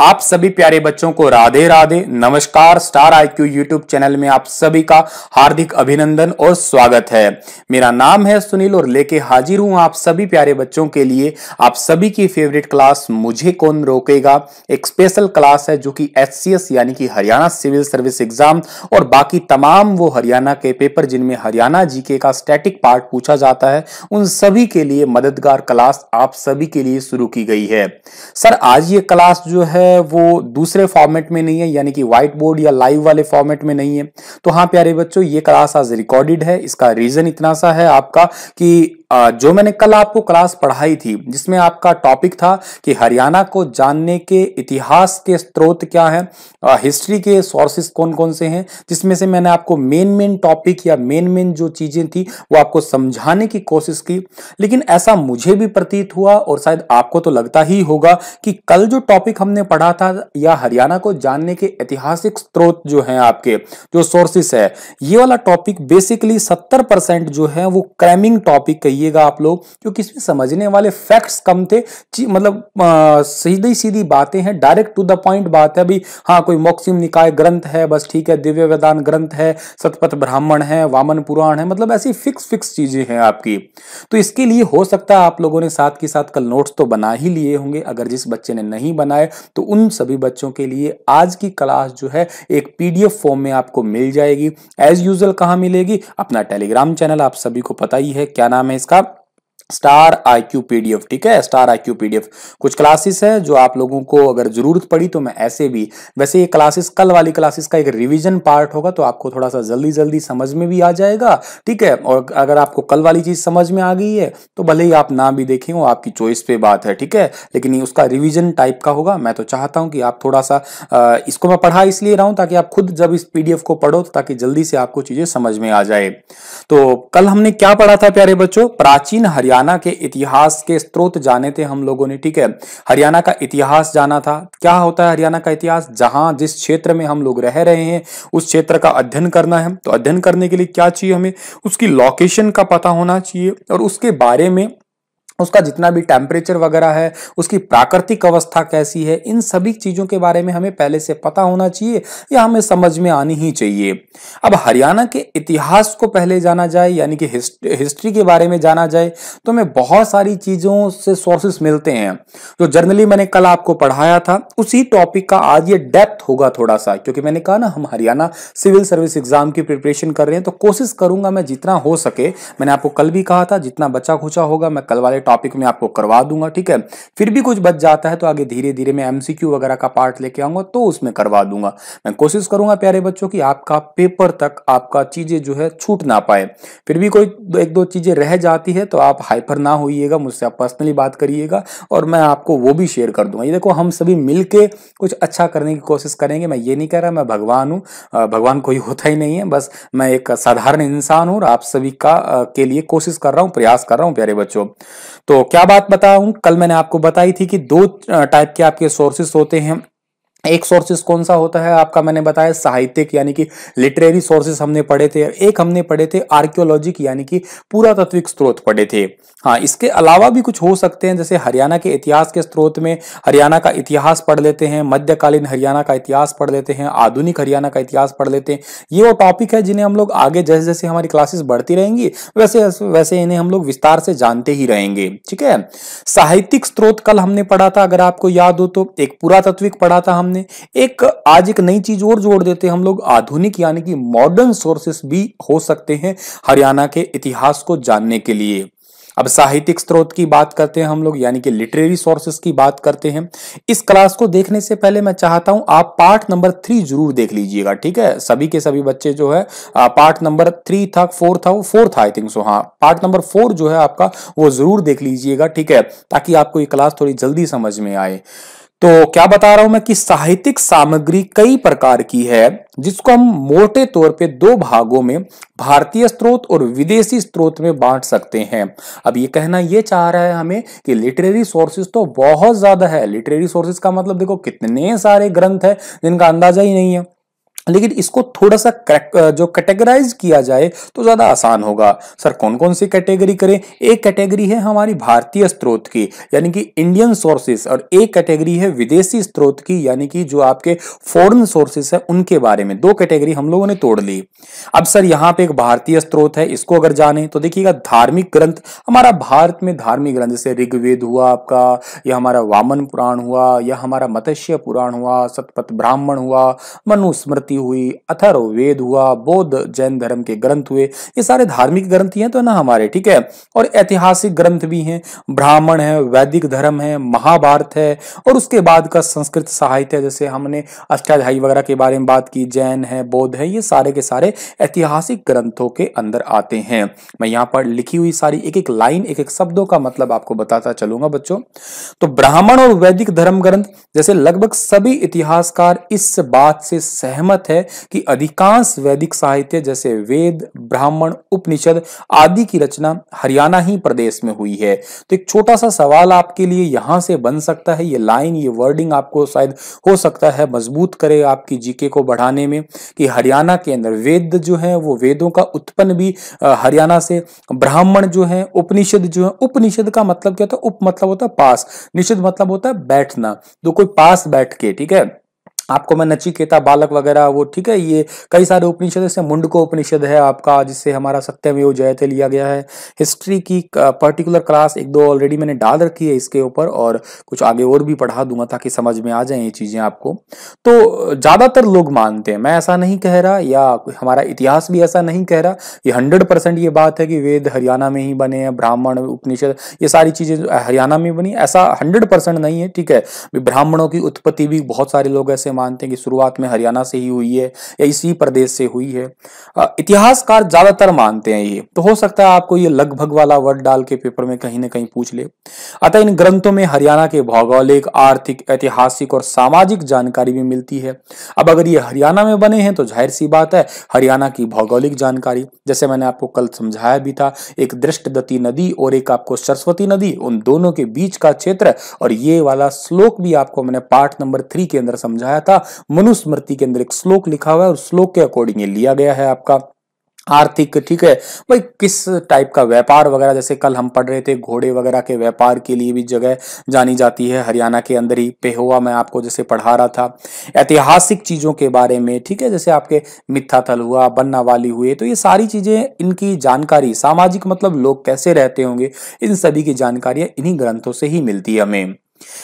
आप सभी प्यारे बच्चों को राधे राधे नमस्कार star I Q YouTube channel में आप सभी का हार्दिक अभिनंदन और स्वागत है मेरा नाम है सुनील और लेके हाजिर हूं आप सभी प्यारे बच्चों के लिए आप सभी की फेवरेट क्लास मुझे कौन रोकेगा एक स्पेशल क्लास है जो कि एस यानी कि हरियाणा सिविल सर्विस एग्जाम और बाकी तमाम वो हरियाणा के पेपर जिनमें हरियाणा जीके का स्टैटिक पार्ट पूछा जाता है उन सभी के लिए मददगार क्लास आप सभी के लिए शुरू की गई है सर आज ये क्लास जो है है वो दूसरे फॉर्मेट में नहीं है यानी कि व्हाइट बोर्ड या लाइव वाले फॉर्मेट में नहीं है तो हाँ प्यारे बच्चों ये क्लास आज रिकॉर्डेड है इसका रीजन इतना सा है आपका कि जो मैंने कल आपको क्लास पढ़ाई थी जिसमें आपका टॉपिक था कि हरियाणा को जानने के इतिहास के स्रोत क्या है हिस्ट्री के सोर्सेस कौन कौन से हैं जिसमें से मैंने आपको मेन मेन टॉपिक या मेन मेन जो चीज़ें थी वो आपको समझाने की कोशिश की लेकिन ऐसा मुझे भी प्रतीत हुआ और शायद आपको तो लगता ही होगा कि कल जो टॉपिक हमने पढ़ा पढ़ा था या हरियाणा को जानने के ऐतिहासिक स्रोत जो हैं आपके जो सोर्सेस है ये वाला टॉपिक बेसिकली सत्तर परसेंट जो है वो क्रैमिंग टॉपिक कहिएगा आप लोग क्योंकि इसमें समझने वाले फैक्ट्स कम थे मतलब सीधी सीधी बातें हैं डायरेक्ट टू द पॉइंट बात है अभी हाँ कोई मोक्सिम निकाय ग्रंथ है बस ठीक है दिव्य वेदान ग्रंथ है सतपथ ब्राह्मण है वामन पुराण है मतलब ऐसी फिक्स फिक्स चीजें हैं आपकी तो इसके लिए हो सकता है आप लोगों ने साथ के साथ कल नोट्स तो बना ही लिए होंगे अगर जिस बच्चे ने नहीं बनाए तो उन सभी बच्चों के लिए आज की क्लास जो है एक पीडीएफ फॉर्म में आपको मिल जाएगी एज यूजल कहाँ मिलेगी अपना टेलीग्राम चैनल आप सभी को पता ही है क्या नाम है इसका स्टार आईक्यू पीडीएफ ठीक है स्टार आईक्यू पीडीएफ कुछ क्लासेस है जो आप लोगों को अगर जरूरत पड़ी तो मैं ऐसे भी वैसे ये क्लासेस कल वाली क्लासेस का एक रिवीजन पार्ट होगा तो आपको थोड़ा सा जल्दी जल्दी समझ में भी आ जाएगा ठीक है और अगर आपको कल वाली चीज समझ में आ गई है तो भले ही आप ना भी देखें वो आपकी चॉइस पे बात है ठीक है लेकिन ये उसका रिविजन टाइप का होगा मैं तो चाहता हूँ कि आप थोड़ा सा इसको मैं पढ़ा इसलिए रहा हूँ ताकि आप खुद जब इस पीडीएफ को पढ़ो तो ताकि जल्दी से आपको चीजें समझ में आ जाए तो कल हमने क्या पढ़ा था प्यारे बच्चों प्राचीन हरियाणा हरियाणा के इतिहास के स्रोत जाने थे हम लोगों ने ठीक है हरियाणा का इतिहास जाना था क्या होता है हरियाणा का इतिहास जहां जिस क्षेत्र में हम लोग रह रहे हैं उस क्षेत्र का अध्ययन करना है तो अध्ययन करने के लिए क्या चाहिए हमें उसकी लोकेशन का पता होना चाहिए और उसके बारे में उसका जितना भी टेम्परेचर वगैरह है उसकी प्राकृतिक अवस्था कैसी है इन सभी चीज़ों के बारे में हमें पहले से पता होना चाहिए या हमें समझ में आनी ही चाहिए अब हरियाणा के इतिहास को पहले जाना जाए यानी कि हिस्ट्री के बारे में जाना जाए तो हमें बहुत सारी चीज़ों से सोर्सेस मिलते हैं जो जर्नली मैंने कल आपको पढ़ाया था उसी टॉपिक का आज ये डेप्थ होगा थोड़ा सा क्योंकि मैंने कहा ना हम हरियाणा सिविल सर्विस एग्जाम की प्रिपरेशन कर रहे हैं तो कोशिश करूंगा मैं जितना हो सके मैंने आपको कल भी कहा था जितना बचा खुचा होगा मैं कल वाले टॉपिक में आपको करवा दूंगा ठीक है फिर भी कुछ बच जाता है तो आगे धीरे धीरे मैं एमसीक्यू वगैरह का पार्ट लेके आऊंगा तो उसमें करवा दूंगा मैं कोशिश करूंगा प्यारे बच्चों की आपका पेपर तक आपका चीजें जो है छूट ना पाए फिर भी कोई एक दो चीजें रह जाती है तो आप हाइपर ना होइएगा मुझसे आप पर्सनली बात करिएगा और मैं आपको वो भी शेयर कर दूंगा ये देखो हम सभी मिलके कुछ अच्छा करने की कोशिश करेंगे मैं ये नहीं कह रहा मैं भगवान हूँ भगवान कोई होता ही नहीं है बस मैं एक साधारण इंसान हूँ और आप सभी का के लिए कोशिश कर रहा हूँ प्रयास कर रहा हूँ प्यारे बच्चों तो क्या बात बताऊं कल मैंने आपको बताई थी कि दो टाइप के आपके सोर्सेस होते हैं एक सोर्सेस कौन सा होता है आपका मैंने बताया साहित्यिक यानी कि लिटरेरी सोर्सेस हमने पढ़े थे एक हमने पढ़े थे आर्कियोलॉजिक यानी कि पुरातत्विक स्रोत पढ़े थे हाँ इसके अलावा भी कुछ हो सकते हैं जैसे हरियाणा के इतिहास के स्रोत में हरियाणा का इतिहास पढ़ लेते हैं मध्यकालीन हरियाणा का इतिहास पढ़ लेते हैं आधुनिक हरियाणा का इतिहास पढ़ लेते हैं ये वो टॉपिक है जिन्हें हम लोग आगे जैसे जैसे हमारी क्लासेस बढ़ती रहेंगी वैसे वैसे इन्हें हम लोग विस्तार से जानते ही रहेंगे ठीक है साहित्यिक स्रोत कल हमने पढ़ा था अगर आपको याद हो तो एक पुरातत्विक पढ़ा था हमने सामने एक आज एक नई चीज और जोड़ देते हैं हम लोग आधुनिक यानी कि मॉडर्न सोर्सेस भी हो सकते हैं हरियाणा के इतिहास को जानने के लिए अब साहित्यिक स्रोत की बात करते हैं हम लोग यानी कि लिटरेरी सोर्सेस की बात करते हैं इस क्लास को देखने से पहले मैं चाहता हूं आप पार्ट नंबर थ्री जरूर देख लीजिएगा ठीक है सभी के सभी बच्चे जो है पार्ट नंबर थ्री था फोर था वो फोर था आई थिंक सो हाँ पार्ट नंबर फोर जो है आपका वो जरूर देख लीजिएगा ठीक है ताकि आपको ये क्लास थोड़ी जल्दी समझ में आए तो क्या बता रहा हूं मैं कि साहित्यिक सामग्री कई प्रकार की है जिसको हम मोटे तौर पे दो भागों में भारतीय स्त्रोत और विदेशी स्त्रोत में बांट सकते हैं अब ये कहना ये चाह रहा है हमें कि लिटरेरी सोर्सेज तो बहुत ज्यादा है लिटरेरी सोर्सेज का मतलब देखो कितने सारे ग्रंथ है जिनका अंदाजा ही नहीं है लेकिन इसको थोड़ा सा जो कैटेगराइज किया जाए तो ज़्यादा आसान होगा सर कौन कौन सी कैटेगरी करें एक कैटेगरी है हमारी भारतीय स्रोत की यानी कि इंडियन सोर्सेस और एक कैटेगरी है विदेशी स्रोत की यानी कि जो आपके फॉरेन सोर्सेस है उनके बारे में दो कैटेगरी हम लोगों ने तोड़ ली अब सर यहां पर एक भारतीय स्रोत है इसको अगर जाने तो देखिएगा धार्मिक ग्रंथ हमारा भारत में धार्मिक ग्रंथ जैसे ऋग्वेद हुआ आपका या हमारा वामन पुराण हुआ या हमारा मत्स्य पुराण हुआ सतपथ ब्राह्मण हुआ मनुस्मृति हुई अथर्व वेद हुआ बौद्ध जैन धर्म के ग्रंथ हुए ये सारे धार्मिक ग्रंथ ही हैं तो ना हमारे ठीक है और ऐतिहासिक ग्रंथ भी हैं ब्राह्मण है वैदिक धर्म है महाभारत है और उसके बाद का संस्कृत साहित्य है जैसे हमने अष्टाध्यायी वगैरह के बारे में बात की जैन है बौद्ध है ये सारे के सारे ऐतिहासिक ग्रंथों के अंदर आते हैं मैं यहाँ पर लिखी हुई सारी एक एक लाइन एक एक शब्दों का मतलब आपको बताता चलूंगा बच्चों तो ब्राह्मण और वैदिक धर्म ग्रंथ जैसे लगभग सभी इतिहासकार इस बात से सहमत है कि अधिकांश वैदिक साहित्य जैसे वेद ब्राह्मण उपनिषद आदि की रचना हरियाणा ही प्रदेश में हुई है तो एक छोटा सा सवाल आपके लिए यहां से बन सकता है ये लाइन ये वर्डिंग आपको शायद हो सकता है मजबूत करे आपकी जीके को बढ़ाने में कि हरियाणा के अंदर वेद जो है वो वेदों का उत्पन्न भी हरियाणा से ब्राह्मण जो है उपनिषद जो है उपनिषद का मतलब क्या होता है उप मतलब होता है पास निषद मतलब होता है बैठना तो कोई पास बैठ के ठीक है आपको मैं नचिकेता बालक वगैरह वो ठीक है ये कई सारे उपनिषद जैसे मुंडको उपनिषद है आपका जिससे हमारा सत्यमेव जयते लिया गया है हिस्ट्री की पर्टिकुलर क्लास एक दो ऑलरेडी मैंने डाल रखी है इसके ऊपर और कुछ आगे और भी पढ़ा दूंगा ताकि समझ में आ जाए ये चीज़ें आपको तो ज़्यादातर लोग मानते हैं मैं ऐसा नहीं कह रहा या हमारा इतिहास भी ऐसा नहीं कह रहा ये हंड्रेड ये बात है कि वेद हरियाणा में ही बने हैं ब्राह्मण उपनिषद ये सारी चीज़ें हरियाणा में बनी ऐसा हंड्रेड नहीं है ठीक है ब्राह्मणों की उत्पत्ति भी बहुत सारे लोग ऐसे मानते हैं कि शुरुआत में हरियाणा से ही हुई है या इसी प्रदेश से हुई है इतिहासकार ज्यादातर मानते हैं ये तो हो सकता है आपको ये लगभग वाला वर्ड डाल के पेपर में कहीं ना कहीं पूछ ले अतः इन ग्रंथों में हरियाणा के भौगोलिक आर्थिक ऐतिहासिक और सामाजिक जानकारी भी मिलती है अब अगर ये हरियाणा में बने हैं तो जाहिर सी बात है हरियाणा की भौगोलिक जानकारी जैसे मैंने आपको कल समझाया भी था एक दृष्टदत्ती नदी और एक आपको सरस्वती नदी उन दोनों के बीच का क्षेत्र और ये वाला श्लोक भी आपको मैंने पार्ट नंबर थ्री के अंदर समझाया था मनुस्मृति के अंदर एक श्लोक लिखा हुआ है और श्लोक के अकॉर्डिंग लिया गया है आपका आर्थिक ठीक है भाई किस टाइप का व्यापार वगैरह जैसे कल हम पढ़ रहे थे घोड़े वगैरह के व्यापार के लिए भी जगह जानी जाती है हरियाणा के अंदर ही पेहुआ मैं आपको जैसे पढ़ा रहा था ऐतिहासिक चीज़ों के बारे में ठीक है जैसे आपके मिथाथल हुआ बन्ना वाली हुए तो ये सारी चीज़ें इनकी जानकारी सामाजिक मतलब लोग कैसे रहते होंगे इन सभी की जानकारियां इन्हीं ग्रंथों से ही मिलती है हमें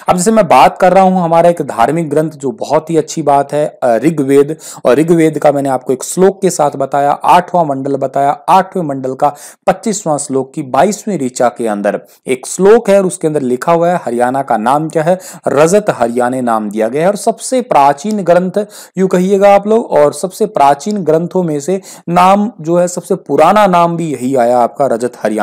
अब जैसे मैं बात कर रहा हूं हमारा एक धार्मिक ग्रंथ जो बहुत ही अच्छी बात है ऋग्वेद और ऋग्वेद का मैंने आपको एक श्लोक के साथ बताया आठवां मंडल बताया आठवें मंडल का पच्चीसवां श्लोक की बाईसवीं ऋचा के अंदर एक श्लोक है और उसके अंदर लिखा हुआ है हरियाणा का नाम क्या है रजत हरियाणा नाम दिया गया है और सबसे प्राचीन ग्रंथ यू कहिएगा आप लोग और सबसे प्राचीन ग्रंथों में से नाम जो है सबसे पुराना नाम भी यही आया आपका रजत हरियाणा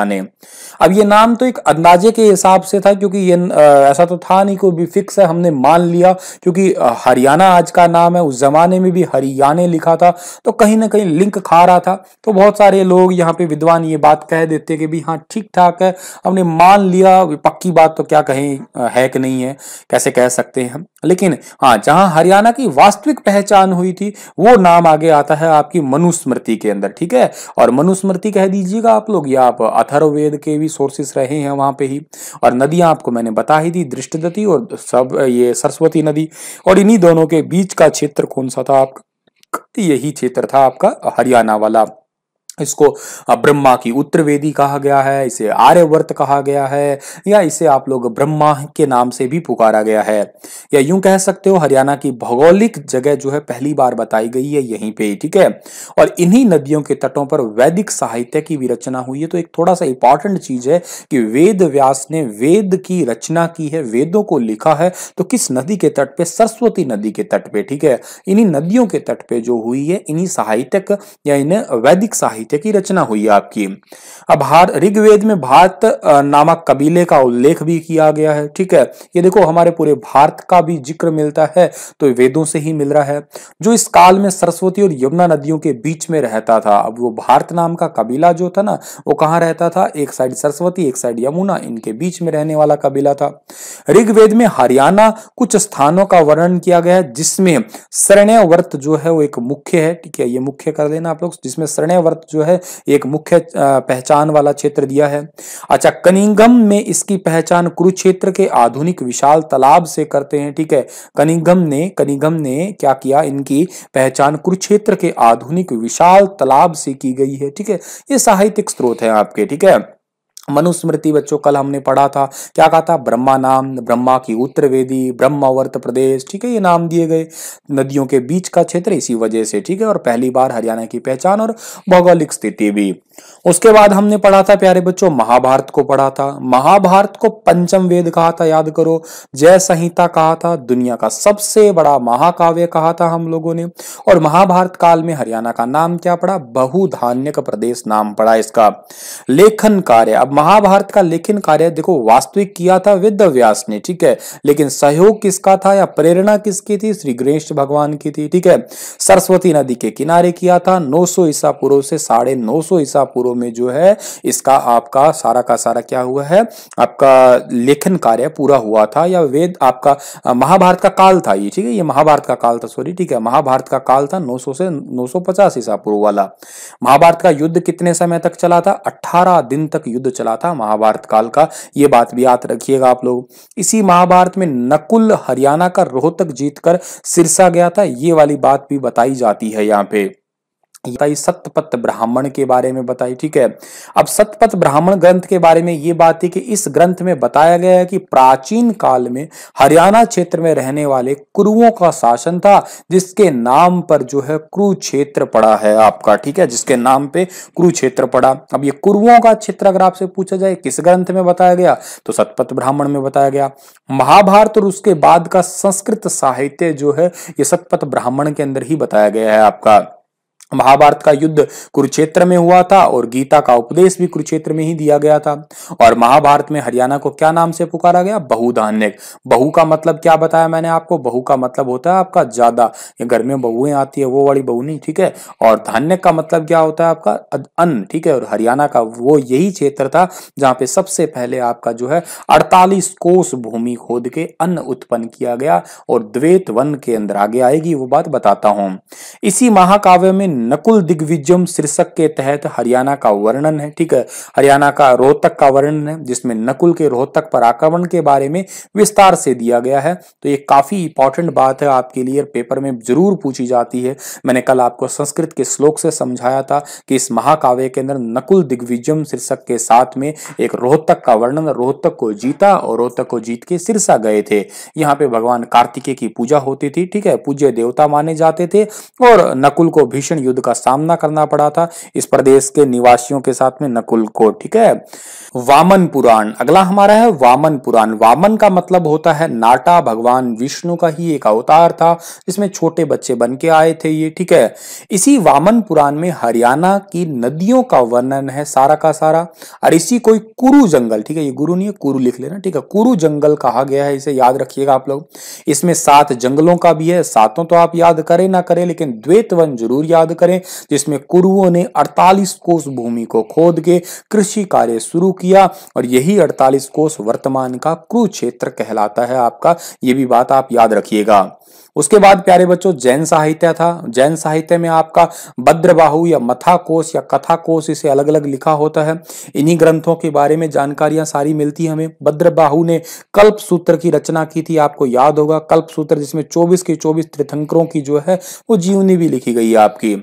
अब ये नाम तो एक अंदाजे के हिसाब से था क्योंकि ये ऐसा तो था नहीं कोई भी फिक्स है हमने मान लिया क्योंकि हरियाणा आज का नाम है उस जमाने में भी हरियाणा लिखा था तो कहीं ना कहीं लिंक खा रहा था तो बहुत सारे लोग यहाँ पे विद्वान ये बात कह देते कि भी हाँ ठीक ठाक है हमने मान लिया पक्की बात तो क्या कहें है कि नहीं है कैसे कह सकते हैं लेकिन हाँ जहाँ हरियाणा की वास्तविक पहचान हुई थी वो नाम आगे आता है आपकी मनुस्मृति के अंदर ठीक है और मनुस्मृति कह दीजिएगा आप लोग या आप अथर्ववेद के भी सोर्सेस रहे हैं वहां पे ही और नदियां आपको मैंने बता ही दी दृष्टि नदी और सब ये सरस्वती नदी और इन्हीं दोनों के बीच का क्षेत्र कौन सा था आपका यही क्षेत्र था आपका हरियाणा वाला इसको ब्रह्मा की उत्तरवेदी कहा गया है इसे आर्यवर्त कहा गया है या इसे आप लोग ब्रह्मा के नाम से भी पुकारा गया है या यूं कह सकते हो हरियाणा की भौगोलिक जगह जो है पहली बार बताई गई है यहीं पे ठीक है और इन्हीं नदियों के तटों पर वैदिक साहित्य की भी रचना हुई है तो एक थोड़ा सा इंपॉर्टेंट चीज है कि वेद व्यास ने वेद की रचना की है वेदों को लिखा है तो किस नदी के तट पे सरस्वती नदी के तट पे ठीक है इन्हीं नदियों के तट पे जो हुई है इन्हीं साहित्यक या इन्हें वैदिक साहित्य साहित्य की रचना हुई आपकी अब हार ऋग्वेद में भारत नामक कबीले का उल्लेख भी किया गया है ठीक है ये देखो हमारे पूरे भारत का भी जिक्र मिलता है तो वेदों से ही मिल रहा है जो इस काल में सरस्वती और यमुना नदियों के बीच में रहता था अब वो भारत नाम का कबीला जो था ना वो कहाँ रहता था एक साइड सरस्वती एक साइड यमुना इनके बीच में रहने वाला कबीला था ऋग्वेद में हरियाणा कुछ स्थानों का वर्णन किया गया है जिसमें शरण्य व्रत जो है वो एक मुख्य है ठीक है ये मुख्य कर लेना आप लोग जिसमें शरण्य व्रत जो है एक मुख्य पहचान वाला क्षेत्र दिया है अच्छा कनिंगम में इसकी पहचान कुरुक्षेत्र के आधुनिक विशाल तालाब से करते हैं ठीक है कनिंगम ने कनिंगम ने क्या किया इनकी पहचान कुरुक्षेत्र के आधुनिक विशाल तालाब से की गई है ठीक है ये साहित्यिक स्रोत है आपके ठीक है मनुस्मृति बच्चों कल हमने पढ़ा था क्या कहा था ब्रह्मा नाम ब्रह्मा की उत्तर वेदी ब्रह्मावर्त प्रदेश ठीक है ये नाम दिए गए नदियों के बीच का क्षेत्र इसी वजह से ठीक है और पहली बार हरियाणा की पहचान और भौगोलिक स्थिति भी उसके बाद हमने पढ़ा था प्यारे बच्चों महाभारत को पढ़ा था महाभारत को पंचम वेद कहा था याद करो जय संहिता कहा था दुनिया का सबसे बड़ा महाकाव्य कहा था हम लोगों ने और महाभारत काल में हरियाणा का नाम क्या पड़ा बहुधान्यक प्रदेश नाम पड़ा इसका लेखन कार्य अब महाभारत का लेखन कार्य देखो वास्तविक किया था विद व्यास ने ठीक है लेकिन सहयोग किसका था या प्रेरणा किसकी थी श्री गणेश भगवान की थी ठीक है सरस्वती नदी के किनारे किया था 900 ईसा पूर्व से साढ़े नौ ईसा पूर्व में जो है इसका आपका सारा का सारा क्या हुआ है आपका लेखन कार्य पूरा हुआ था या वेद आपका महाभारत का काल था ये ठीक है ये महाभारत का काल था सॉरी ठीक है महाभारत का काल था नौ से 950 ईसा पूर्व वाला महाभारत का युद्ध कितने समय तक चला था 18 दिन तक युद्ध चला था महाभारत काल का ये बात भी याद रखिएगा आप लोग इसी महाभारत में नकुल हरियाणा का रोहतक जीतकर सिरसा गया था ये वाली बात भी बताई जाती है यहाँ पे बताई सत्यपथ ब्राह्मण के बारे में बताई ठीक है अब सत्यपथ ब्राह्मण ग्रंथ के बारे में ये बात है कि इस ग्रंथ में बताया गया है कि प्राचीन काल में हरियाणा क्षेत्र में रहने वाले कुरुओं का शासन था जिसके नाम पर जो है कुरुक्षेत्र पड़ा है आपका ठीक है जिसके नाम पे कुरुक्षेत्र पड़ा अब ये कुरुओं का क्षेत्र अगर आपसे पूछा जाए किस ग्रंथ में बताया गया तो सतपथ ब्राह्मण में बताया गया महाभारत और उसके बाद का संस्कृत साहित्य जो है ये सतपथ ब्राह्मण के अंदर ही बताया गया है आपका महाभारत का युद्ध कुरुक्षेत्र में हुआ था और गीता का उपदेश भी कुरुक्षेत्र में ही दिया गया था और महाभारत में हरियाणा को क्या नाम से पुकारा गया बहुधान्य बहु का मतलब क्या बताया मैंने आपको बहु का मतलब होता है आपका ज्यादा ये घर में बहुएं आती है वो वाली बहु नहीं ठीक है और धान्य का मतलब क्या होता है आपका अन्न ठीक है और हरियाणा का वो यही क्षेत्र था जहाँ पे सबसे पहले आपका जो है अड़तालीस कोष भूमि खोद के अन्न उत्पन्न किया गया और द्वेत वन के अंदर आगे आएगी वो बात बताता हूँ इसी महाकाव्य में नकुल दिग्विजयम शीर्षक के तहत हरियाणा का वर्णन है ठीक है हरियाणा का रोहतक का वर्णन है जिसमें नकुल के रोहतक पर आक्रमण के बारे में विस्तार से दिया गया है तो ये काफी इंपॉर्टेंट बात है आपके लिए पेपर में जरूर पूछी जाती है मैंने कल आपको संस्कृत के श्लोक से समझाया था कि इस महाकाव्य के अंदर नकुल दिग्विजयम शीर्षक के साथ में एक रोहतक का वर्णन रोहतक को जीता और रोहतक को जीत के सिरसा गए थे यहाँ पे भगवान कार्तिकेय की पूजा होती थी ठीक है पूज्य देवता माने जाते थे और नकुल को भीषण युद्ध का सामना करना पड़ा था इस प्रदेश के निवासियों के साथ में नकुल को ठीक है वामन पुराण अगला हमारा है वामन पुराण वामन का मतलब होता है नाटा भगवान विष्णु का ही एक अवतार था जिसमें छोटे बच्चे बन के आए थे ये ठीक है इसी वामन पुराण में हरियाणा की नदियों का वर्णन है सारा का सारा और इसी कोई कुरु जंगल ठीक है ये गुरु नहीं है कुरु लिख लेना ठीक है कुरु जंगल कहा गया है इसे याद रखिएगा आप लोग इसमें सात जंगलों का भी है सातों तो आप याद करें ना करें लेकिन द्वेत वन जरूर याद करें जिसमें कुरुओं ने 48 कोस भूमि को खोद के कृषि कार्य शुरू किया और यही 48 कोस वर्तमान का कुरुक्षेत्र कहलाता है आपका ये भी बात आप याद रखिएगा उसके बाद प्यारे बच्चों जैन साहित्य था जैन साहित्य में आपका भद्रबाहु या मथा कोश या कथा कोश इसे अलग अलग लिखा होता है इन्हीं ग्रंथों के बारे में जानकारियां सारी मिलती हमें भद्रबाहु ने कल्प सूत्र की रचना की थी आपको याद होगा कल्प सूत्र जिसमें चौबीस के चौबीस तीर्थंकरों की जो है वो जीवनी भी लिखी गई है आपकी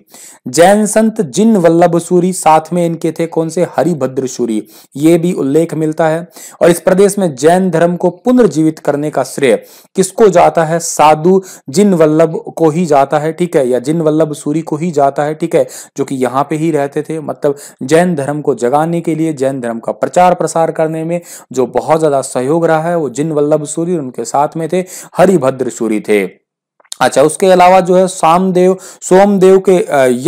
जैन संत जिन वल्लभ सूरी साथ में इनके थे कौन से हरिभद्र सूरी ये भी उल्लेख मिलता है और इस प्रदेश में जैन धर्म को पुनर्जीवित करने का श्रेय किसको जाता है साधु जिन वल्लभ को ही जाता है ठीक है या जिन वल्लभ सूरी को ही जाता है ठीक है जो कि यहाँ पे ही रहते थे मतलब जैन धर्म को जगाने के लिए जैन धर्म का प्रचार प्रसार करने में जो बहुत ज्यादा सहयोग रहा है वो जिन वल्लभ सूरी उनके साथ में थे हरिभद्र सूरी थे अच्छा उसके अलावा जो है सामदेव सोमदेव के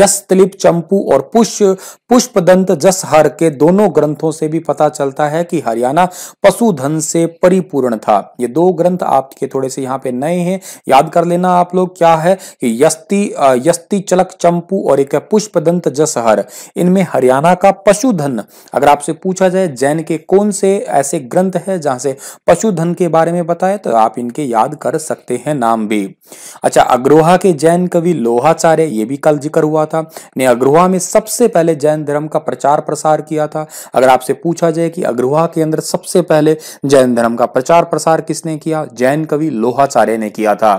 यश तिलिप चंपू और पुष्य जस हर के दोनों ग्रंथों से भी पता चलता है कि हरियाणा पशुधन से परिपूर्ण था ये दो ग्रंथ आपके थोड़े से यहाँ पे नए हैं याद कर लेना आप लोग क्या है कि यस्ति यस्ति चलक चंपू और एक है जस जसहर इनमें हरियाणा का पशुधन अगर आपसे पूछा जाए जैन के कौन से ऐसे ग्रंथ है जहां से पशुधन के बारे में बताए तो आप इनके याद कर सकते हैं नाम भी अच्छा अग्रोहा के जैन कवि लोहाचार्य ये भी कल जिक्र हुआ था ने अग्रोहा में सबसे पहले जैन धर्म का प्रचार प्रसार किया था अगर आपसे पूछा जाए कि अग्रोहा के अंदर सबसे पहले जैन धर्म का प्रचार प्रसार किसने किया जैन कवि लोहाचार्य ने किया था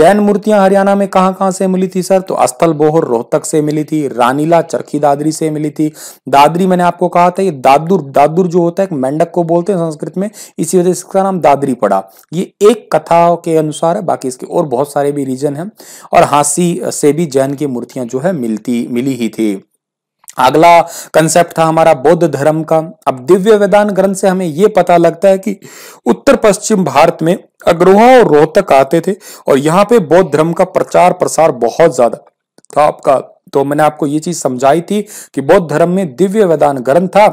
जैन मूर्तियां हरियाणा में कहां कहां से मिली थी सर तो अस्तल बोहर रोहतक से मिली थी रानीला चरखी दादरी से मिली थी दादरी मैंने आपको कहा था ये दादुर दादुर जो होता है मेंढक को बोलते हैं संस्कृत में इसी वजह से इसका नाम दादरी पड़ा ये एक कथा के अनुसार है बाकी इसके और बहुत सारे सारे भी रीजन हैं और हांसी से भी जैन की मूर्तियां जो है मिलती मिली ही थी अगला कंसेप्ट था हमारा बौद्ध धर्म का अब दिव्य वेदान ग्रंथ से हमें यह पता लगता है कि उत्तर पश्चिम भारत में अग्रोहा और रोहतक आते थे और यहाँ पे बौद्ध धर्म का प्रचार प्रसार बहुत ज्यादा था आपका तो मैंने आपको ये चीज समझाई थी कि बौद्ध धर्म में दिव्य वेदान ग्रंथ था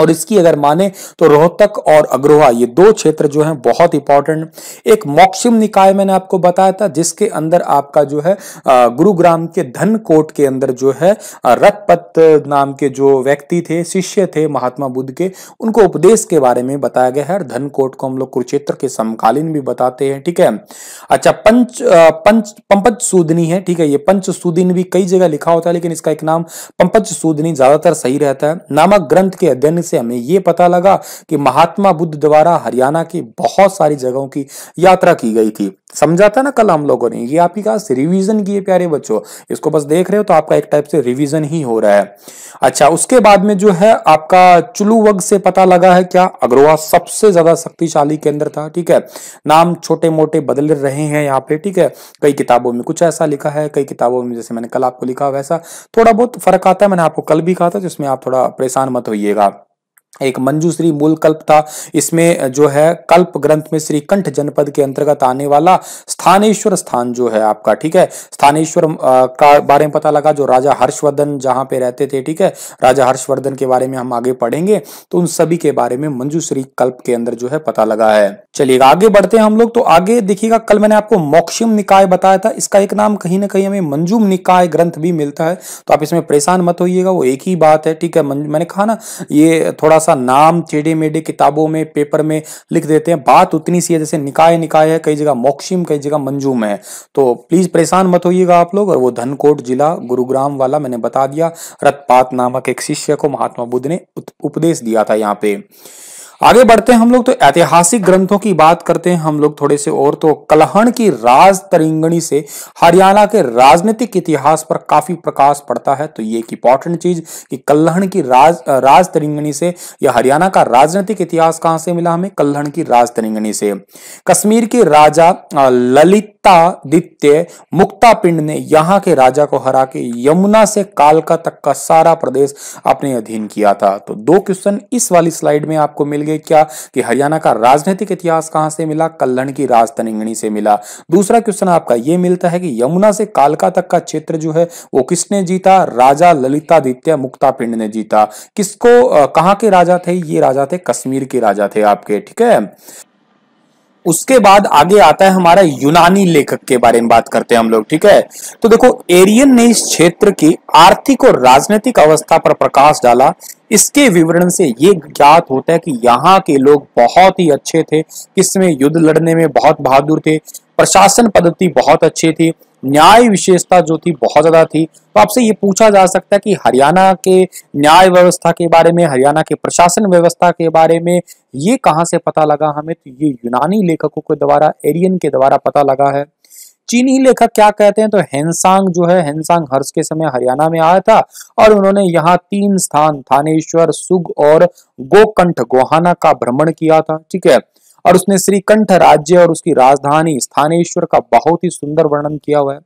और इसकी अगर माने तो रोहतक और अग्रोहा ये दो क्षेत्र जो हैं बहुत इंपॉर्टेंट एक मोक्षिम निकाय मैंने आपको बताया था जिसके अंदर आपका जो है गुरुग्राम के धनकोट के अंदर जो है रथपत नाम के जो व्यक्ति थे शिष्य थे महात्मा बुद्ध के उनको उपदेश के बारे में बताया गया है धनकोट को हम लोग कुरुक्षेत्र के समकालीन भी बताते हैं ठीक है अच्छा पंच पंच पंपच सूदनी है ठीक है ये पंच सूदिन भी कई जगह लिखा होता है लेकिन इसका एक नाम पंपच सूदनी ज्यादातर सही रहता है नामक ग्रंथ के अध्ययन से हमें यह पता लगा कि महात्मा बुद्ध द्वारा हरियाणा की बहुत सारी जगहों की यात्रा की गई थी समझा था ना कल हम लोगों ने ये आपकी कहा रिवीजन किए प्यारे बच्चों इसको बस देख रहे हो तो आपका एक टाइप से रिवीजन ही हो रहा है अच्छा उसके बाद में जो है आपका चुलू वग से पता लगा है क्या अग्रवा सबसे ज्यादा शक्तिशाली केंद्र था ठीक है नाम छोटे मोटे बदल रहे हैं यहाँ पे ठीक है कई किताबों में कुछ ऐसा लिखा है कई किताबों में जैसे मैंने कल आपको लिखा वैसा थोड़ा बहुत फर्क आता है मैंने आपको कल भी कहा था जिसमें आप थोड़ा परेशान मत होइएगा एक मंजूश्री मूल कल्प था इसमें जो है कल्प ग्रंथ में श्री कंठ जनपद के अंतर्गत आने वाला स्थानेश्वर स्थान जो है आपका ठीक है स्थानेश्वर का बारे में पता लगा जो राजा हर्षवर्धन जहां पे रहते थे ठीक है राजा हर्षवर्धन के बारे में हम आगे पढ़ेंगे तो उन सभी के बारे में मंजूश्री कल्प के अंदर जो है पता लगा है चलिएगा आगे बढ़ते हैं हम लोग तो आगे देखिएगा कल मैंने आपको मोक्षम निकाय बताया था इसका एक नाम कहीं ना कहीं हमें मंजूम निकाय ग्रंथ भी मिलता है तो आप इसमें परेशान मत होइएगा वो एक ही बात है ठीक है मैंने कहा ना ये थोड़ा सा नाम टेढ़े मेढ़े किताबों में पेपर में लिख देते हैं बात उतनी सी है जैसे निकाय निकाय है कई जगह मोक्षिम कई जगह मंजूम है तो प्लीज परेशान मत होइएगा आप लोग और वो धनकोट जिला गुरुग्राम वाला मैंने बता दिया रथपात नामक एक शिष्य को महात्मा बुद्ध ने उपदेश दिया था यहाँ पे आगे बढ़ते हैं हम लोग तो ऐतिहासिक ग्रंथों की बात करते हैं हम लोग थोड़े से और तो कलहण की राज तरिंगणी से हरियाणा के राजनीतिक इतिहास पर काफी प्रकाश पड़ता है तो ये एक इंपॉर्टेंट चीज कि कल्हण की राज राज तरिंगणी से या हरियाणा का राजनीतिक इतिहास कहां से मिला हमें कल्हण की राज तरिंगणी से कश्मीर के राजा ललित मुक्ता मुक्तापिंड ने यहाँ के राजा को हरा के यमुना से कालका तक का सारा प्रदेश अपने अधीन किया था तो दो क्वेश्चन इस वाली स्लाइड में आपको मिल गए क्या कि हरियाणा का राजनीतिक इतिहास कहां से मिला कल्लण की राजतनिंगणी से मिला दूसरा क्वेश्चन आपका ये मिलता है कि यमुना से कालका तक का क्षेत्र जो है वो किसने जीता राजा ललितादित्य मुक्तापिंड ने जीता किसको कहा के राजा थे ये राजा थे कश्मीर के राजा थे आपके ठीक है उसके बाद आगे आता है हमारा यूनानी लेखक के बारे में बात करते हैं हम लोग ठीक है तो देखो एरियन ने इस क्षेत्र की आर्थिक और राजनीतिक अवस्था पर प्रकाश डाला इसके विवरण से ये ज्ञात होता है कि यहाँ के लोग बहुत ही अच्छे थे इसमें युद्ध लड़ने में बहुत बहादुर थे प्रशासन पद्धति बहुत अच्छी थी न्याय विशेषता जो थी बहुत ज़्यादा थी तो आपसे ये पूछा जा सकता है कि हरियाणा के न्याय व्यवस्था के बारे में हरियाणा के प्रशासन व्यवस्था के बारे में ये कहाँ से पता लगा हमें तो ये यूनानी लेखकों के द्वारा एरियन के द्वारा पता लगा है चीनी लेखक क्या कहते हैं तो हेनसांग जो है हेनसांग हर्ष के समय हरियाणा में आया था और उन्होंने यहाँ तीन स्थान थानेश्वर सुग और गोकंठ गोहाना का भ्रमण किया था ठीक है और उसने श्रीकंठ राज्य और उसकी राजधानी स्थानेश्वर का बहुत ही सुंदर वर्णन किया हुआ है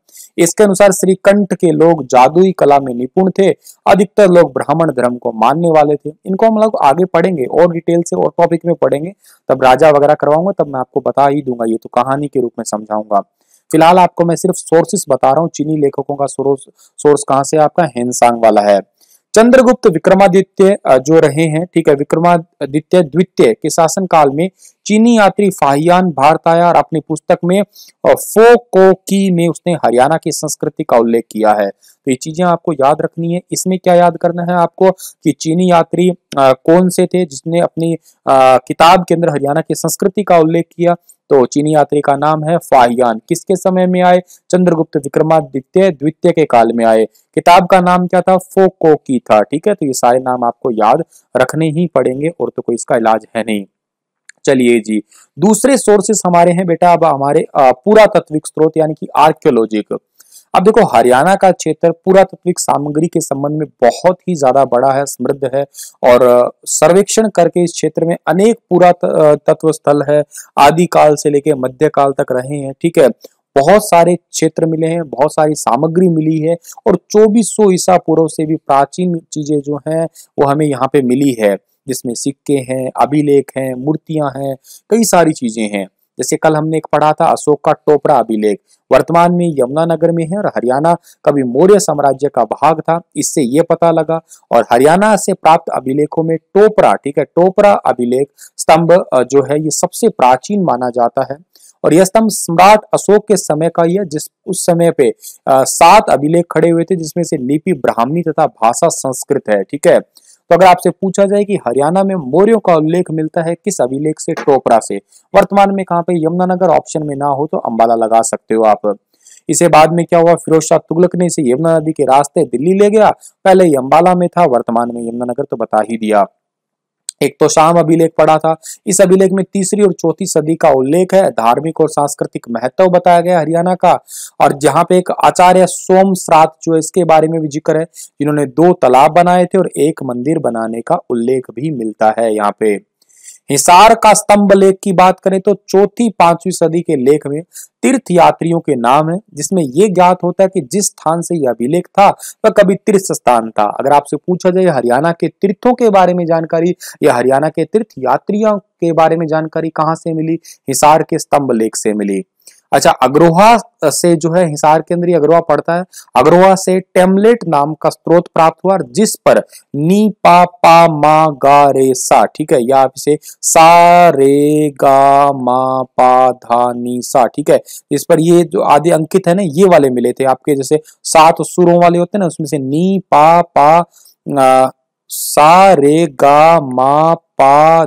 इसके अनुसार श्रीकंठ के लोग जादुई कला में निपुण थे अधिकतर लोग ब्राह्मण धर्म को मानने वाले थे इनको हम लोग आगे पढ़ेंगे और डिटेल से और टॉपिक में पढ़ेंगे तब राजा वगैरह करवाऊंगा तब मैं आपको बता ही दूंगा ये तो कहानी के रूप में समझाऊंगा फिलहाल आपको मैं सिर्फ सोर्सेस बता रहा हूँ चीनी लेखकों का सोर्स सोर्स कहाँ से आपका हेनसांग वाला है चंद्रगुप्त विक्रमादित्य जो रहे हैं ठीक है विक्रमादित्य द्वितीय के शासन काल में चीनी यात्री फाहियान भारत आया और अपनी पुस्तक में फो को की में उसने हरियाणा की संस्कृति का उल्लेख किया है तो ये चीजें आपको याद रखनी है इसमें क्या याद करना है आपको कि चीनी यात्री कौन से थे जिसने अपनी किताब के अंदर हरियाणा की संस्कृति का उल्लेख किया तो चीनी यात्री का नाम है फाहियान किसके समय में आए चंद्रगुप्त विक्रमादित्य द्वितीय के काल में आए किताब का नाम क्या था फोको की था ठीक है तो ये सारे नाम आपको याद रखने ही पड़ेंगे और तो कोई इसका इलाज है नहीं चलिए जी दूसरे सोर्सेस हमारे हैं बेटा अब हमारे पुरातत्विक स्रोत यानी कि आर्क्योलॉजिक अब देखो हरियाणा का क्षेत्र पुरातत्विक सामग्री के संबंध में बहुत ही ज्यादा बड़ा है समृद्ध है और सर्वेक्षण करके इस क्षेत्र में अनेक पुरातत्व स्थल है आदि काल से लेके मध्य काल तक रहे हैं ठीक है बहुत सारे क्षेत्र मिले हैं बहुत सारी सामग्री मिली है और चौबीस सौ ईसा पूर्व से भी प्राचीन चीजें जो हैं वो हमें यहाँ पे मिली है जिसमें सिक्के हैं अभिलेख हैं मूर्तियां हैं कई सारी चीजें हैं जैसे कल हमने एक पढ़ा था अशोक का टोपरा अभिलेख वर्तमान में यमुनानगर में है और हरियाणा कभी मौर्य साम्राज्य का भाग था इससे ये पता लगा और हरियाणा से प्राप्त अभिलेखों में टोपरा ठीक है टोपरा अभिलेख स्तंभ जो है ये सबसे प्राचीन माना जाता है और यह स्तंभ सम्राट अशोक के समय का यह जिस उस समय पे सात अभिलेख खड़े हुए थे जिसमें से लिपि ब्राह्मी तथा भाषा संस्कृत है ठीक है तो अगर आपसे पूछा जाए कि हरियाणा में मौर्यों का उल्लेख मिलता है किस अभिलेख से टोपरा से वर्तमान में कहां पे यमुनानगर ऑप्शन में ना हो तो अम्बाला लगा सकते हो आप इसे बाद में क्या हुआ फिरोज शाह तुगलक ने इसे यमुना नदी के रास्ते दिल्ली ले गया पहले ये अम्बाला में था वर्तमान में यमुनानगर तो बता ही दिया एक तो शाम अभिलेख पड़ा था इस अभिलेख में तीसरी और चौथी सदी का उल्लेख है धार्मिक और सांस्कृतिक महत्व बताया गया हरियाणा का और जहां पे एक आचार्य सोम श्राद्ध जो इसके बारे में भी जिक्र है जिन्होंने दो तालाब बनाए थे और एक मंदिर बनाने का उल्लेख भी मिलता है यहाँ पे हिसार का स्तंभ लेख की बात करें तो चौथी पांचवी सदी के लेख में तीर्थ यात्रियों के नाम है जिसमें यह ज्ञात होता है कि जिस स्थान से यह अभिलेख था वह कभी तीर्थ स्थान था अगर आपसे पूछा जाए हरियाणा के तीर्थों के बारे में जानकारी या हरियाणा के तीर्थ यात्रियों के बारे में जानकारी कहाँ से मिली हिसार के स्तंभ लेख से मिली अच्छा अग्रोहा से जो है हिसार केंद्रीय अग्रोहा पड़ता है अग्रोहा से टेम्लेट नाम का स्रोत प्राप्त हुआ जिस पर नी पा पा मा गा रे सा ठीक है या आप इसे सा रे गा मा पा धा नी सा ठीक है इस पर ये जो आदि अंकित है ना ये वाले मिले थे आपके जैसे सात सुरों वाले होते हैं ना उसमें से नी पा पा आ, सा रे गा मा पा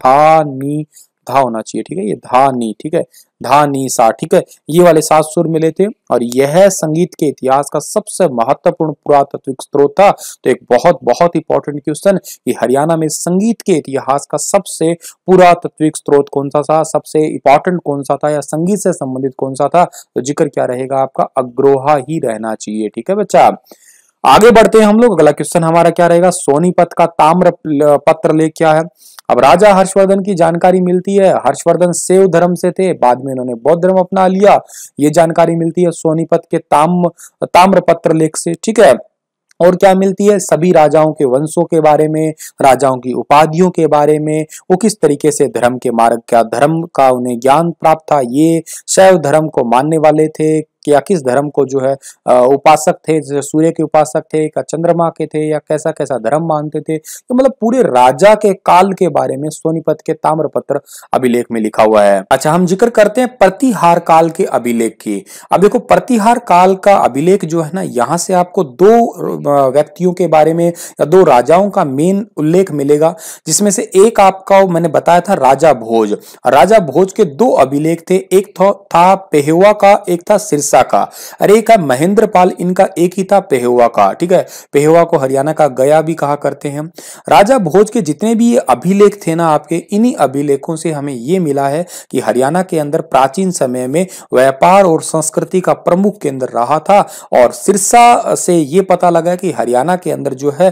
था नी धा होना चाहिए ठीक है ये धा नी ठीक है धा नी सा ठीक है ये वाले सात सुर मिले थे और यह संगीत के इतिहास का सबसे महत्वपूर्ण पुरातत्विक स्रोत था तो एक बहुत बहुत इंपॉर्टेंट क्वेश्चन कि हरियाणा में संगीत के इतिहास का सबसे पुरातत्विक स्रोत कौन सा था सबसे इंपॉर्टेंट कौन सा था या संगीत से संबंधित कौन सा था तो जिक्र क्या रहेगा आपका अग्रोहा ही रहना चाहिए ठीक है बच्चा आगे बढ़ते हैं हम लोग अगला क्वेश्चन हमारा क्या रहेगा सोनीपत का ताम्र पत्र लेख क्या है अब राजा हर्षवर्धन की जानकारी मिलती है हर्षवर्धन सेव धर्म से थे बाद में इन्होंने बौद्ध धर्म अपना लिया ये जानकारी मिलती है सोनीपत के ताम ताम्रपत्र लेख से ठीक है और क्या मिलती है सभी राजाओं के वंशों के बारे में राजाओं की उपाधियों के बारे में वो किस तरीके से धर्म के मार्ग का धर्म का उन्हें ज्ञान प्राप्त था ये शैव धर्म को मानने वाले थे या किस धर्म को जो है उपासक थे सूर्य के उपासक थे या चंद्रमा के थे या कैसा कैसा धर्म मानते थे तो मतलब पूरे राजा के काल के बारे में सोनीपत के ताम्रपत्र अभिलेख में लिखा हुआ है अच्छा हम जिक्र करते हैं प्रतिहार काल के अभिलेख की अब देखो प्रतिहार काल का अभिलेख जो है ना यहाँ से आपको दो व्यक्तियों के बारे में या दो राजाओं का मेन उल्लेख मिलेगा जिसमें से एक आपका मैंने बताया था राजा भोज राजा भोज के दो अभिलेख थे एक था पेहवा का एक था सिरसा उड़ीसा का अरे का महेंद्र पाल इनका एक ही था पेहवा का ठीक है पेहवा को हरियाणा का गया भी कहा करते हैं राजा भोज के जितने भी अभिलेख थे ना आपके इन्हीं अभिलेखों से हमें ये मिला है कि हरियाणा के अंदर प्राचीन समय में व्यापार और संस्कृति का प्रमुख केंद्र रहा था और सिरसा से ये पता लगा कि हरियाणा के अंदर जो है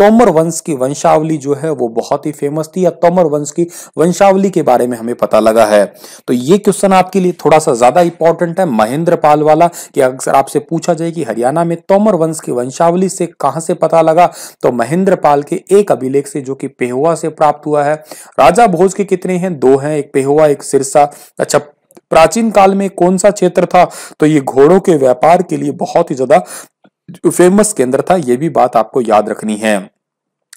तोमर वंश की वंशावली जो है वो बहुत ही फेमस थी या तोमर वंश की वंशावली के बारे में हमें पता लगा है तो ये क्वेश्चन आपके लिए थोड़ा सा ज्यादा इंपॉर्टेंट है महेंद्र पाल वाला कि अगर आपसे पूछा जाए कि हरियाणा में तोमर वंश की वंशावली से कहां से पता लगा तो महेंद्र पाल के एक अभिलेख से जो कि पेहुआ से प्राप्त हुआ है राजा भोज के कितने हैं दो हैं एक पेहुआ एक सिरसा अच्छा प्राचीन काल में कौन सा क्षेत्र था तो ये घोड़ों के व्यापार के लिए बहुत ही ज्यादा फेमस केंद्र था यह भी बात आपको याद रखनी है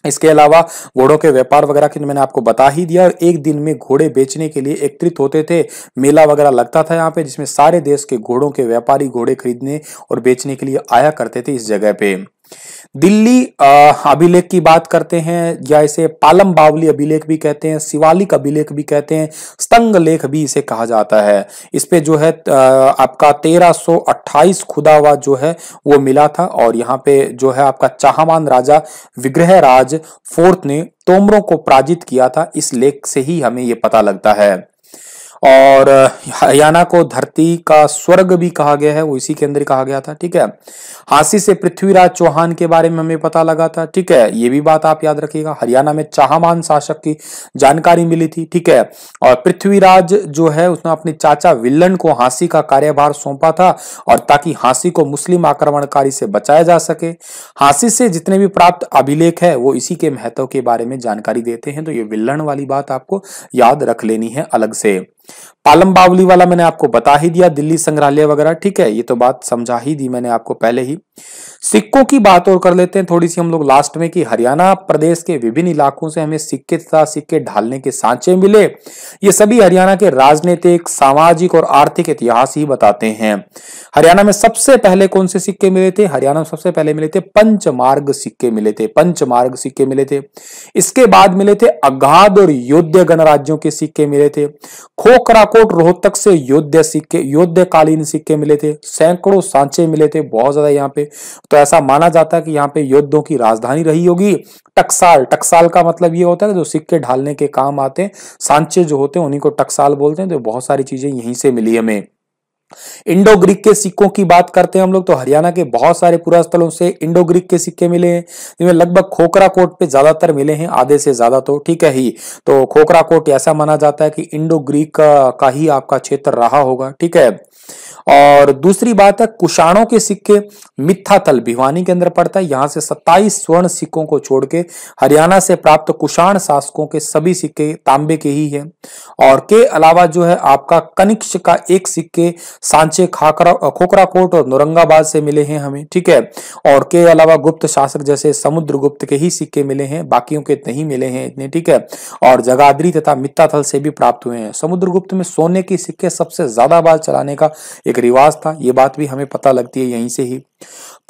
इसके अलावा घोड़ों के व्यापार वगैरह की मैंने आपको बता ही दिया और एक दिन में घोड़े बेचने के लिए एकत्रित होते थे मेला वगैरह लगता था यहाँ पे जिसमें सारे देश के घोड़ों के व्यापारी घोड़े खरीदने और बेचने के लिए आया करते थे इस जगह पे दिल्ली अभिलेख की बात करते हैं या इसे पालम बावली अभिलेख भी कहते हैं शिवालिक अभिलेख भी कहते हैं स्तंग लेख भी इसे कहा जाता है इस पे जो है आपका 1328 खुदावा जो है वो मिला था और यहाँ पे जो है आपका चाहमान राजा विग्रहराज फोर्थ ने तोमरों को पराजित किया था इस लेख से ही हमें ये पता लगता है और हरियाणा को धरती का स्वर्ग भी कहा गया है वो इसी के अंदर कहा गया था ठीक है हांसी से पृथ्वीराज चौहान के बारे में हमें पता लगा था ठीक है ये भी बात आप याद रखिएगा हरियाणा में चाहमान शासक की जानकारी मिली थी ठीक है और पृथ्वीराज जो है उसने अपने चाचा विल्लन को हांसी का कार्यभार सौंपा था और ताकि हांसी को मुस्लिम आक्रमणकारी से बचाया जा सके हांसी से जितने भी प्राप्त अभिलेख है वो इसी के महत्व के बारे में जानकारी देते हैं तो ये विल्लन वाली बात आपको याद रख लेनी है अलग से पालम बावली वाला मैंने आपको बता ही दिया दिल्ली संग्रहालय वगैरह ठीक है ये तो बात समझा ही दी मैंने आपको पहले ही सिक्कों की बात और कर लेते हैं थोड़ी सी हम लोग लास्ट में कि हरियाणा प्रदेश के विभिन्न इलाकों से हमें सिक्के तथा सिक्के ढालने के सांचे मिले ये सभी हरियाणा के राजनीतिक सामाजिक और आर्थिक इतिहास ही बताते हैं हरियाणा में सबसे पहले कौन से सिक्के मिले थे हरियाणा में सबसे पहले मिले थे पंचमार्ग सिक्के मिले थे पंचमार्ग सिक्के मिले थे इसके बाद मिले थे अगाध और योद्ध गणराज्यों के सिक्के मिले थे खोखराकोट रोहतक से योद्ध सिक्के योद्धकालीन सिक्के मिले थे सैकड़ों सांचे मिले थे बहुत ज्यादा यहाँ पे तो ऐसा माना जाता है कि यहाँ पे योद्धों की राजधानी रही होगी टक्साल टक्साल का मतलब ये होता है जो सिक्के ढालने के काम आते हैं सांचे जो होते हैं उन्हीं को टक्साल बोलते हैं तो बहुत सारी चीजें यहीं से मिली हमें इंडो ग्रीक के सिक्कों की बात करते हैं हम लोग तो हरियाणा के बहुत सारे पुरास्थलों से इंडो ग्रीक के सिक्के मिले हैं जिनमें लगभग खोखरा कोट पे ज्यादातर मिले हैं आधे से ज्यादा तो ठीक है ही तो खोखरा कोट ऐसा माना जाता है कि इंडो ग्रीक का ही आपका क्षेत्र रहा होगा ठीक है और दूसरी बात है कुषाणों के सिक्के मिथ्याथल भिवानी के अंदर पड़ता है यहां से 27 स्वर्ण सिक्कों को छोड़ के हरियाणा से प्राप्त कुषाण शासकों के सभी सिक्के तांबे के ही है और के अलावा जो है आपका कनिक्ष का एक सिक्के सांचे खाकरा खोखरा कोट और नौरंगाबाद से मिले हैं हमें ठीक है और के अलावा गुप्त शासक जैसे समुद्र गुप्त के ही सिक्के मिले हैं बाकियों के नहीं मिले हैं इतने ठीक है और जगाद्री तथा मित्ताथल से भी प्राप्त हुए हैं समुद्रगुप्त में सोने के सिक्के सबसे ज्यादा बार चलाने का एक रिवाज था ये बात भी हमें पता लगती है यहीं से ही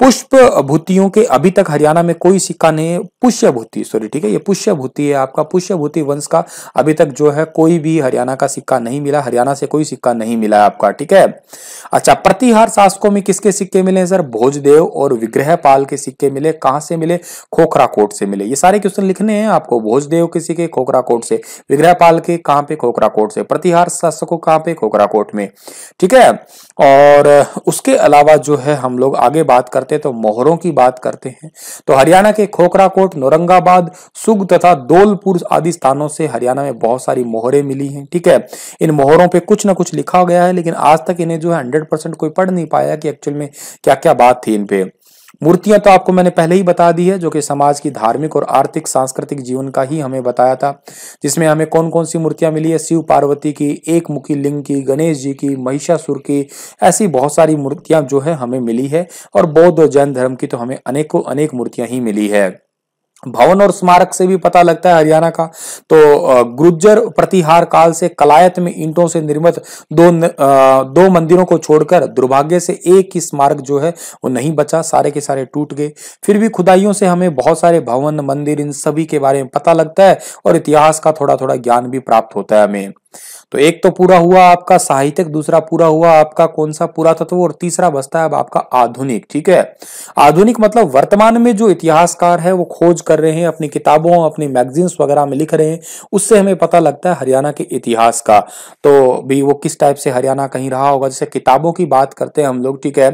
पुष्प भूतियों के अभी तक हरियाणा में कोई सिक्का नहीं है पुष्य भूति सॉरी ठीक है ये पुष्य भूति है आपका पुष्य भूति वंश का अभी तक जो है कोई भी हरियाणा का सिक्का नहीं मिला हरियाणा से कोई सिक्का नहीं मिला आपका ठीक है अच्छा प्रतिहार शासकों में किसके सिक्के मिले सर भोजदेव और विग्रह के सिक्के मिले कहां से मिले खोखरा कोट से मिले ये सारे क्वेश्चन लिखने हैं आपको भोजदेव के सिक्के खोखरा कोट से विग्रह के कहां पे खोखरा कोट से प्रतिहार शासकों कहां पे खोखरा कोट में ठीक है और उसके अलावा जो है हम लोग आगे बात करते हैं तो मोहरों की बात करते हैं तो हरियाणा के खोखराकोट नौरंगाबाद सुग तथा दोलपुर आदि स्थानों से हरियाणा में बहुत सारी मोहरें मिली हैं ठीक है इन मोहरों पे कुछ ना कुछ लिखा गया है लेकिन आज तक इन्हें जो है हंड्रेड कोई पढ़ नहीं पाया कि एक्चुअल में क्या क्या बात थी इन पे मूर्तियां तो आपको मैंने पहले ही बता दी है जो कि समाज की धार्मिक और आर्थिक सांस्कृतिक जीवन का ही हमें बताया था जिसमें हमें कौन कौन सी मूर्तियां मिली है शिव पार्वती की एक मुखी लिंग की गणेश जी की महिषासुर की ऐसी बहुत सारी मूर्तियां जो है हमें मिली है और बौद्ध और जैन धर्म की तो हमें अनेकों अनेक मूर्तियां ही मिली है भवन और स्मारक से भी पता लगता है हरियाणा का तो गुर्जर प्रतिहार काल से कलायत में ईंटों से निर्मित दो न, दो मंदिरों को छोड़कर दुर्भाग्य से एक ही स्मारक जो है वो नहीं बचा सारे के सारे टूट गए फिर भी खुदाइयों से हमें बहुत सारे भवन मंदिर इन सभी के बारे में पता लगता है और इतिहास का थोड़ा थोड़ा ज्ञान भी प्राप्त होता है हमें तो एक तो पूरा हुआ आपका साहित्यिक दूसरा पूरा हुआ आपका कौन सा पुरातत्व और तीसरा बसता है अब आपका आधुनिक ठीक है आधुनिक मतलब वर्तमान में जो इतिहासकार है वो खोज कर रहे हैं अपनी किताबों अपनी मैगजीन्स वगैरह में लिख रहे हैं उससे हमें पता लगता है हरियाणा के इतिहास का तो भी वो किस टाइप से हरियाणा कहीं रहा होगा जैसे किताबों की बात करते हैं हम लोग ठीक है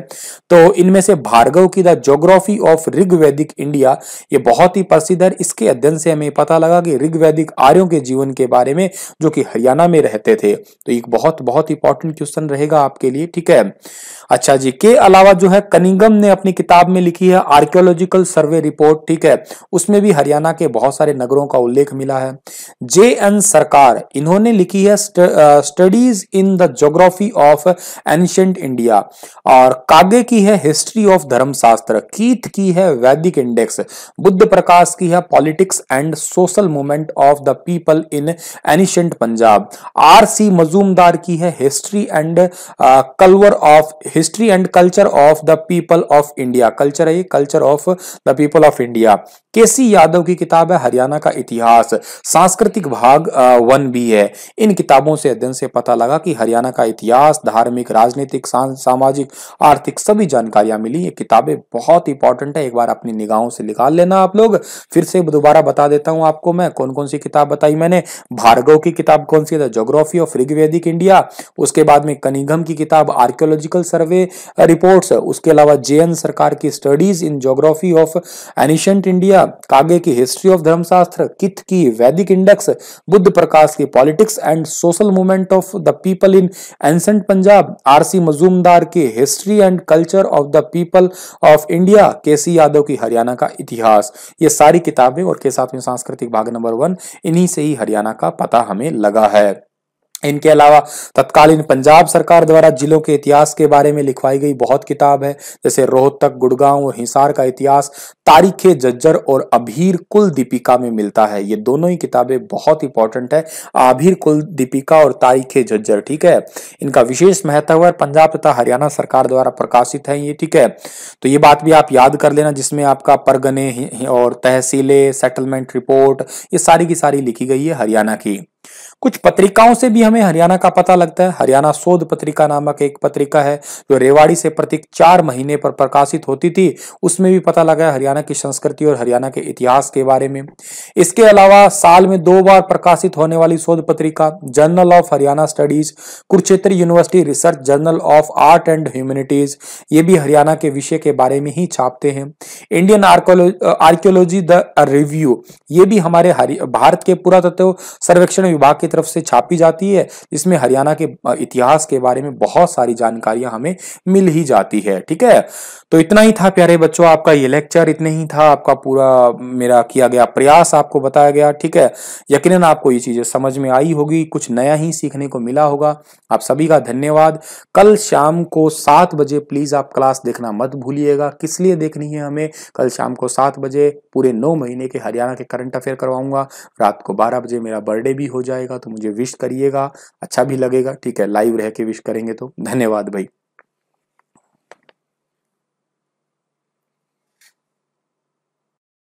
तो इनमें से भार्गव की the geography of Rigvedic India ये बहुत ही प्रसिद्ध है इसके अध्ययन से हमें पता लगा कि ऋग्वैदिक आर्यों के जीवन के बारे में जो कि हरियाणा में रहते रहते थे तो एक बहुत बहुत इंपॉर्टेंट क्वेश्चन रहेगा आपके लिए ठीक है अच्छा जी के अलावा जो है कनिगम ने अपनी किताब में लिखी है आर्कियोलॉजिकल सर्वे रिपोर्ट ठीक है उसमें भी हरियाणा के बहुत सारे नगरों का उल्लेख मिला है जे एन सरकार इन्होंने लिखी है studies in the geography of ancient India और कागे की है हिस्ट्री ऑफ धर्मशास्त्र कीथ की है वैदिक इंडेक्स बुद्ध प्रकाश की है politics and social movement of the people in ancient Punjab R C Majumdar की है history and culture of history and culture of the people of India culture है ये culture of the people of India KC Yadav की किताब है हरियाणा का इतिहास सांस्कृतिक भाग वन भी है इन किताबों से अध्ययन से पता लगा कि हरियाणा का इतिहास धार्मिक राजनीतिक सामाजिक आर्थिक सभी जानकारियां मिली ये किताबें बहुत इंपॉर्टेंट है एक बार अपनी निगाहों से निकाल लेना आप लोग फिर से दोबारा बता देता हूं आपको मैं कौन कौन सी किताब बताई मैंने भार्गव की किताब कौन सी है जोग्राफी ऑफ ऋग्वेदिक इंडिया उसके बाद में कनिगम की किताब आर्कियोलॉजिकल सर्वे सर्वे रिपोर्ट्स उसके अलावा जे सरकार की studies in geography of ancient India कागे की हिस्ट्री ऑफ धर्मशास्त्र किथ की वैदिक इंडेक्स बुद्ध प्रकाश की politics and social movement of the people in ancient Punjab R C Majumdar की history and culture of the people of India K Yadav की हरियाणा का इतिहास ये सारी किताबें और के साथ में सांस्कृतिक भाग नंबर वन इन्हीं से ही हरियाणा का पता हमें लगा है इनके अलावा तत्कालीन पंजाब सरकार द्वारा जिलों के इतिहास के बारे में लिखवाई गई बहुत किताब है जैसे रोहतक गुड़गांव और हिसार का इतिहास तारीख जज्जर और अभीर कुल दीपिका में मिलता है ये दोनों ही किताबें बहुत इंपॉर्टेंट है अभीर कुल दीपिका और तारीख जज्जर ठीक है इनका विशेष महत्व है पंजाब तथा हरियाणा सरकार द्वारा प्रकाशित है ये ठीक है तो ये बात भी आप याद कर लेना जिसमें आपका परगने और तहसीलें सेटलमेंट रिपोर्ट ये सारी की सारी लिखी गई है हरियाणा की कुछ पत्रिकाओं से भी हमें हरियाणा का पता लगता है हरियाणा शोध पत्रिका नामक एक पत्रिका है जो रेवाड़ी से प्रत्येक चार महीने पर प्रकाशित होती थी उसमें भी पता लगा हरियाणा की संस्कृति और हरियाणा के इतिहास के बारे में इसके अलावा साल में दो बार प्रकाशित होने वाली शोध पत्रिका journal of Haryana studies Kurukshetra university research journal of art and humanities ये भी हरियाणा के विषय के बारे में ही छापते हैं इंडियन आर्कियोलॉजी द रिव्यू ये भी हमारे भारत के पुरातत्व सर्वेक्षण विभाग के की तरफ से छापी जाती है इसमें हरियाणा के इतिहास के बारे में बहुत सारी जानकारियां हमें मिल ही जाती है ठीक है तो इतना ही था प्यारे बच्चों आपका ये लेक्चर इतने ही था आपका पूरा मेरा किया गया प्रयास आपको बताया गया ठीक है यकीन आपको ये चीजें समझ में आई होगी कुछ नया ही सीखने को मिला होगा आप सभी का धन्यवाद कल शाम को सात बजे प्लीज आप क्लास देखना मत भूलिएगा किस लिए देखनी है हमें कल शाम को सात बजे पूरे नौ महीने के हरियाणा के करंट अफेयर करवाऊंगा रात को बारह बजे मेरा बर्थडे भी हो जाएगा तो मुझे विश करिएगा अच्छा भी लगेगा ठीक है लाइव रह के विश करेंगे तो धन्यवाद भाई